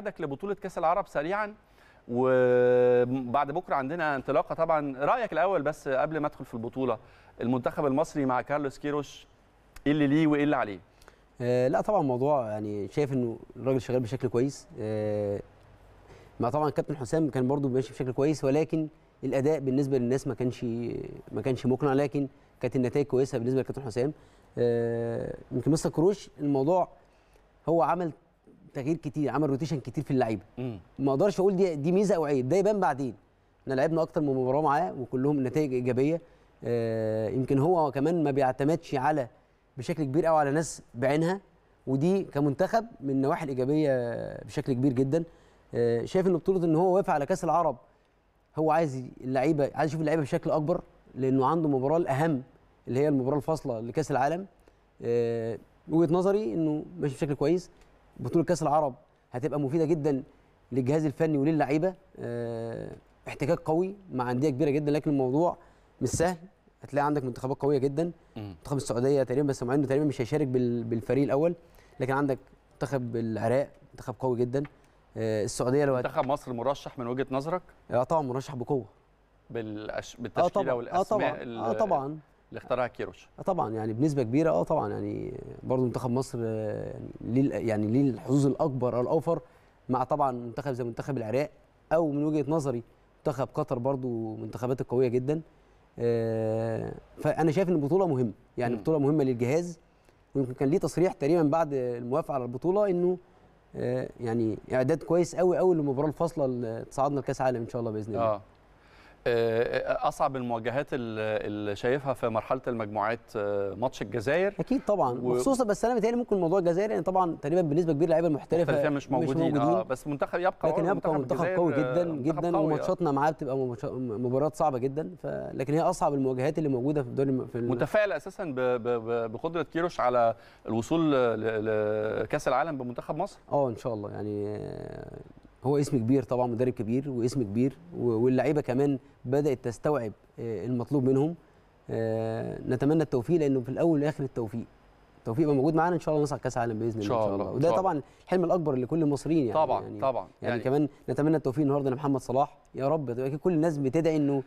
مشاهدك لبطوله كاس العرب سريعا وبعد بكره عندنا انطلاقه طبعا رايك الاول بس قبل ما ادخل في البطوله المنتخب المصري مع كارلوس كيروش ايه اللي ليه وايه اللي عليه آه لا طبعا موضوع يعني شايف انه الراجل شغال بشكل كويس آه مع طبعا كابتن حسام كان برضو ماشي بشكل كويس ولكن الاداء بالنسبه للناس ما كانش ما كانش مقنع لكن كانت النتائج كويسه بالنسبه لكابتن حسام آه، يمكن آه مستر كروش الموضوع هو عمل تغيير كتير عمل روتيشن كتير في اللعيبه ما اقدرش اقول دي دي ميزه او عيب ده يبان بعدين احنا لعبنا اكتر من مباراه معاه وكلهم نتائج ايجابيه آه يمكن هو كمان ما بيعتمدش على بشكل كبير قوي على ناس بعينها ودي كمنتخب من النواحي الايجابيه بشكل كبير جدا آه شايف ان بطوله ان هو واقف على كاس العرب هو عايز اللعيبه عايز يشوف اللعيبه بشكل اكبر لانه عنده مباراه الاهم اللي هي المباراه الفاصله لكاس العالم آه وجهه نظري انه ماشي بشكل كويس بطوله كاس العرب هتبقى مفيده جدا للجهاز الفني وللعيبه آه، احتكاك قوي مع انديه كبيره جدا لكن الموضوع مش سهل هتلاقي عندك منتخبات قويه جدا منتخب السعوديه تقريبا بس مع انه تقريبا مش هيشارك بالفريق الاول لكن عندك منتخب العراق منتخب قوي جدا آه، السعوديه لو منتخب مصر مرشح من وجهه نظرك؟ اه طبعا مرشح بقوه بالأش... آه، بالتشكيله آه طبعًا. والاسماء اه طبعا اه طبعا اللي اخترعها كيروش آه، طبعا يعني بنسبه كبيره اه طبعا يعني برضه منتخب مصر آه، يعني ليه الحظوظ الاكبر او الاوفر مع طبعا منتخب زي منتخب العراق او من وجهه نظري منتخب قطر برضه منتخبات قويه جدا آه، فانا شايف ان البطوله مهمه يعني بطوله مهمه للجهاز ويمكن كان ليه تصريح تقريبا بعد الموافقه على البطوله انه يعني اعداد كويس قوي قوي للمباراه الفاصله اللي تصعدنا لكاس عالم ان شاء الله باذن الله آه. آه، اصعب المواجهات اللي شايفها في مرحله المجموعات آه، ماتش الجزائر اكيد طبعا و... بس انا متهيألي ممكن موضوع الجزائر يعني طبعا تقريبا بنسبه كبيره اللعيبه المحترفه مش موجودين, مش موجودين. آه بس منتخب يبقى لكن يبقى منتخب قوي آه، جدا جدا وماتشاتنا معاه بتبقى مباريات صعبه جدا ف... لكن هي اصعب المواجهات اللي موجوده في الدوري في متفائل اساسا ب... ب... بقدره كيروش على الوصول لكاس العالم بمنتخب مصر اه ان شاء الله يعني هو اسم كبير طبعا مدرب كبير واسم كبير واللعيبه كمان بدات تستوعب آه، المطلوب منهم آه، نتمنى التوفيق لانه في الاول والاخر التوفيق التوفيق يبقى موجود معانا ان شاء الله نصعد كاس عالم باذن الله ان شاء الله, الله. وده طبعا, الحلم الاكبر لكل المصريين يعني طبعا يعني طبعا يعني, يعني كمان نتمنى التوفيق النهارده لمحمد صلاح يا رب كل الناس بتدعي انه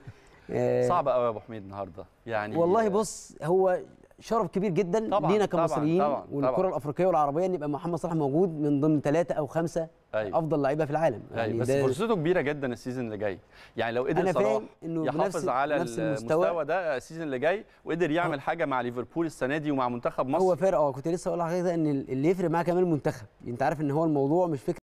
آه، صعب قوي يا ابو حميد النهارده يعني والله بص هو شرف كبير جدا طبعًا لينا كمصريين طبعًا والكره الافريقيه والعربيه ان يبقى محمد صلاح موجود من ضمن ثلاثه او خمسه أيوة. افضل لعيبه في العالم أيوة. يعني بس فرصته كبيره جدا السيزون اللي جاي يعني لو قدر صلاح يحافظ على نفس المستوى ده السيزون اللي جاي وقدر يعمل أوه. حاجه مع ليفربول السنه دي ومع منتخب مصر هو اه كنت لسه اقول لحضرتك ان اللي يفرق معاه كمان المنتخب يعني انت عارف ان هو الموضوع مش فكره